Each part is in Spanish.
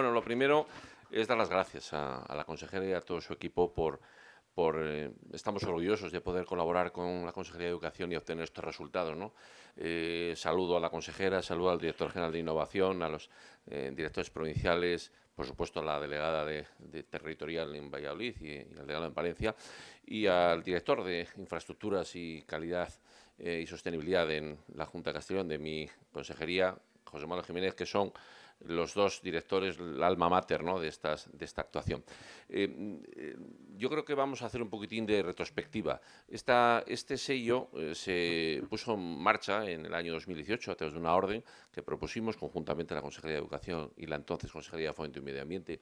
Bueno, lo primero es dar las gracias a, la consejera y a todo su equipo por, eh, estamos orgullosos de poder colaborar con la Consejería de Educación y obtener estos resultados. ¿no? Eh, saludo a la consejera, saludo al director general de Innovación, a los eh, directores provinciales, por supuesto a la delegada de, territorial en Valladolid y, y, al delegado en Valencia, y al director de Infraestructuras y Calidad y Sostenibilidad en la Junta de Castellón de mi consejería, José Manuel Jiménez, que son los dos directores, el alma mater ¿no? de, estas, de esta actuación. Eh, eh, yo creo que vamos a hacer un poquitín de retrospectiva. este sello eh, se puso en marcha en el año 2018 a través de una orden que propusimos conjuntamente la Consejería de Educación y la entonces Consejería de Fomento y Medio Ambiente.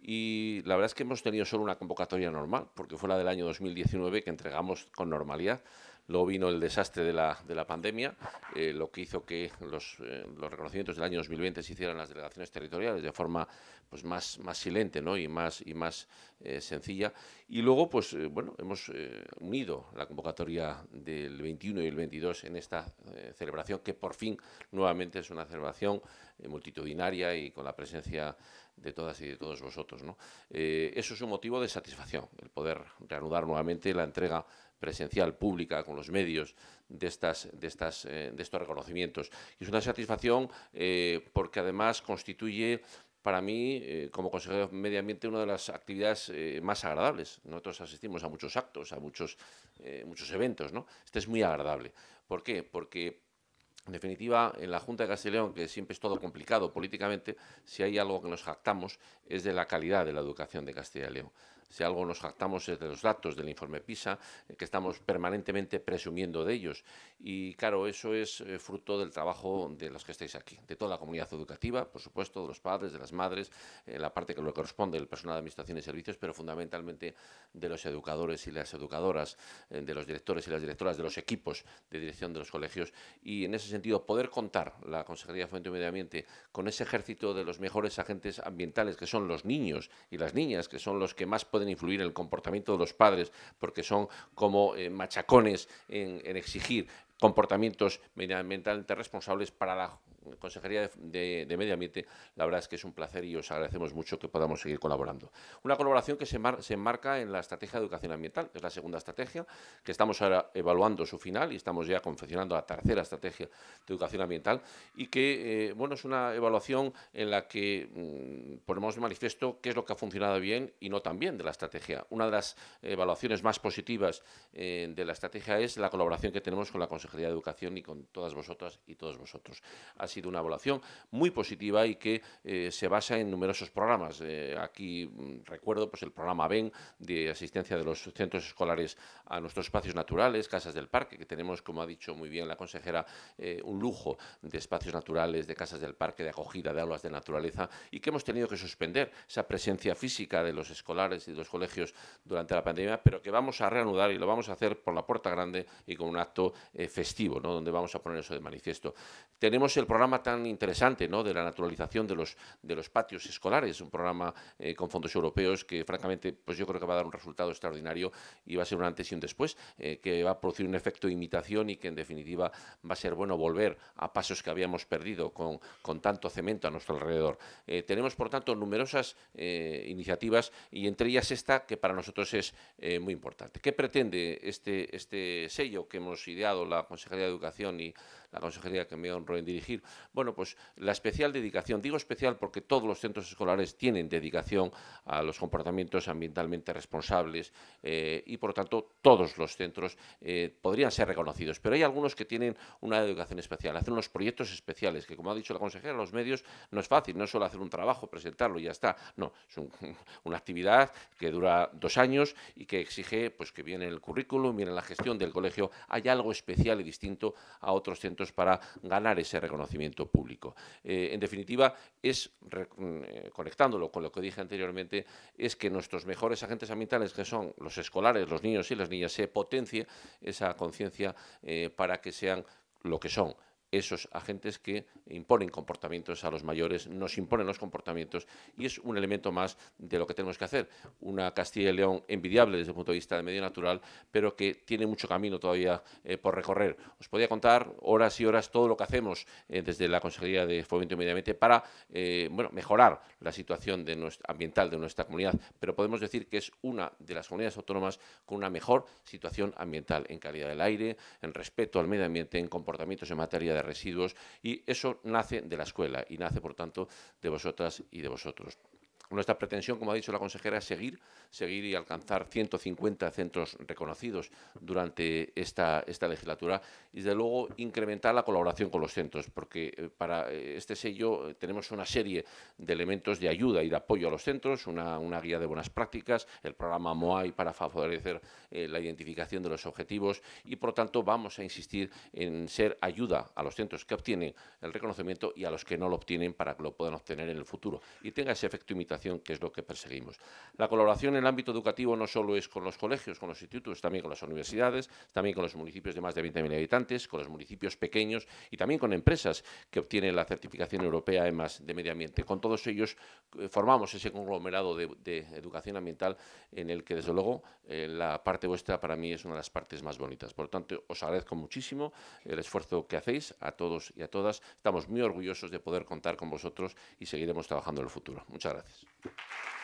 Y la verdad es que hemos tenido solo una convocatoria normal, porque fue la del año 2019 que entregamos con normalidad Luego vino el desastre de la, de la pandemia, eh, lo que hizo que los, eh, reconocimientos del año 2020 se hicieran las delegaciones territoriales de forma pues, más, más silente y más, y más eh, sencilla. Y luego, pues bueno, hemos unido la convocatoria del 21 y el 22 en esta celebración, que por fin nuevamente es una celebración multitudinaria y con la presencia de todas y de todos vosotros. ¿no? Eh, eso es un motivo de satisfacción, el poder reanudar nuevamente la entrega presencial, pública, con los medios de, estas, de, estas, eh, de estos reconocimientos. Y es una satisfacción eh, porque además constituye para mí, como consejero de medio ambiente, una de las actividades más agradables. Nosotros asistimos a muchos actos, a muchos, muchos eventos, ¿no? Este es muy agradable. ¿Por qué? Porque en definitiva, en la Junta de Castilla y León, que siempre es todo complicado políticamente, si hay algo que nos jactamos es de la calidad de la educación de Castilla y León. Si algo nos jactamos es de los datos del informe PISA, eh, que estamos permanentemente presumiendo de ellos. Y claro, eso es eh, fruto del trabajo de los que estáis aquí, de toda la comunidad educativa, por supuesto, de los padres, de las madres, eh, la parte que le corresponde el personal de Administración y Servicios, pero fundamentalmente de los educadores y las educadoras, de los directores y las directoras, de los equipos de dirección de los colegios. Y en ese sentido, poder contar la Consejería de Fuente y Medio Ambiente con ese ejército de los mejores agentes ambientales, que son los niños y las niñas, que son los que más pueden influir en el comportamiento de los padres, porque son como eh, machacones en, en exigir comportamientos medioambientalmente responsables para la Consejería de, Medio Ambiente, la verdad es que es un placer y os agradecemos mucho que podamos seguir colaborando. Una colaboración que se, enmarca en la estrategia de educación ambiental, es la segunda estrategia, que estamos ahora evaluando su final y estamos ya confeccionando la tercera estrategia de educación ambiental y que, eh, bueno, es una evaluación en la que mm, ponemos manifiesto qué es lo que ha funcionado bien y no tan bien de la estrategia. Una de las evaluaciones más positivas eh, de la estrategia es la colaboración que tenemos con la Consejería de Educación y con todas vosotras y todos vosotros. Así sido una evaluación muy positiva y que eh, se basa en numerosos programas. Eh, aquí mm, recuerdo pues, el programa BEN de asistencia de los centros escolares a nuestros espacios naturales, casas del parque, que tenemos, como ha dicho muy bien la consejera, eh, un lujo de espacios naturales, de casas del parque, de acogida, de aulas de naturaleza, y que hemos tenido que suspender esa presencia física de los escolares y de los colegios durante la pandemia, pero que vamos a reanudar y lo vamos a hacer por la puerta grande y con un acto festivo, ¿no? donde vamos a poner eso de manifiesto. Tenemos el programa programa tan interesante ¿no? de la naturalización de los, de los patios escolares, un programa eh, con fondos europeos que francamente pues yo creo que va a dar un resultado extraordinario y va a ser un antes y un después, eh, que va a producir un efecto de imitación y que en definitiva va a ser bueno volver a pasos que habíamos perdido con, con tanto cemento a nuestro alrededor. Eh, tenemos por tanto numerosas iniciativas y entre ellas esta que para nosotros es muy importante. ¿Qué pretende este, este sello que hemos ideado la Consejería de Educación y la consejería que me honro en dirigir. Bueno, pues la especial dedicación, digo especial porque todos los centros escolares tienen dedicación a los comportamientos ambientalmente responsables eh, y, por lo tanto, todos los centros eh, podrían ser reconocidos, pero hay algunos que tienen una educación especial, hacen unos proyectos especiales, que como ha dicho la consejera, los medios no es fácil, no es solo hacer un trabajo, presentarlo y ya está, no, es una actividad que dura dos años y que exige pues que viene el currículum, viene la gestión del colegio, hay algo especial y distinto a otros centros para ganar ese reconocimiento público. Eh, en definitiva, es, mm, conectándolo con lo que dije anteriormente, es que nuestros mejores agentes ambientales, que son los escolares, los niños y las niñas, se potencie esa conciencia eh, para que sean lo que son, esos agentes que imponen comportamientos a los mayores, nos imponen los comportamientos y es un elemento más de lo que tenemos que hacer. Una Castilla y León envidiable desde el punto de vista del medio natural, pero que tiene mucho camino todavía eh, por recorrer. Os podía contar horas y horas todo lo que hacemos eh, desde la Consejería de Fomento y Medio Ambiente para eh, bueno, mejorar la situación ambiental de nuestra comunidad, pero podemos decir que es una de las comunidades autónomas con una mejor situación ambiental en calidad del aire, en respeto al medio ambiente, en comportamientos en materia de residuos y eso nace de la escuela y nace, por tanto, de vosotras y de vosotros. Nuestra pretensión, como ha dicho la consejera, es seguir, seguir y alcanzar 150 centros reconocidos durante esta, esta legislatura y, desde luego, incrementar la colaboración con los centros, porque eh, para eh, este sello eh, tenemos una serie de elementos de ayuda y de apoyo a los centros, una, guía de buenas prácticas, el programa MOAI para favorecer la identificación de los objetivos y, por lo tanto, vamos a insistir en ser ayuda a los centros que obtienen el reconocimiento y a los que no lo obtienen para que lo puedan obtener en el futuro y tenga ese efecto imitativo que es lo que perseguimos. La colaboración en el ámbito educativo no solo es con los colegios, con los institutos, también con las universidades, también con los municipios de más de 20.000 habitantes, con los municipios pequeños y también con empresas que obtienen la certificación europea en más de medio ambiente. Con todos ellos eh, formamos ese conglomerado de, educación ambiental en el que, desde luego, eh, la parte vuestra para mí es una de las partes más bonitas. Por lo tanto, os agradezco muchísimo el esfuerzo que hacéis a todos y a todas. Estamos muy orgullosos de poder contar con vosotros y seguiremos trabajando en el futuro. Muchas gracias. much.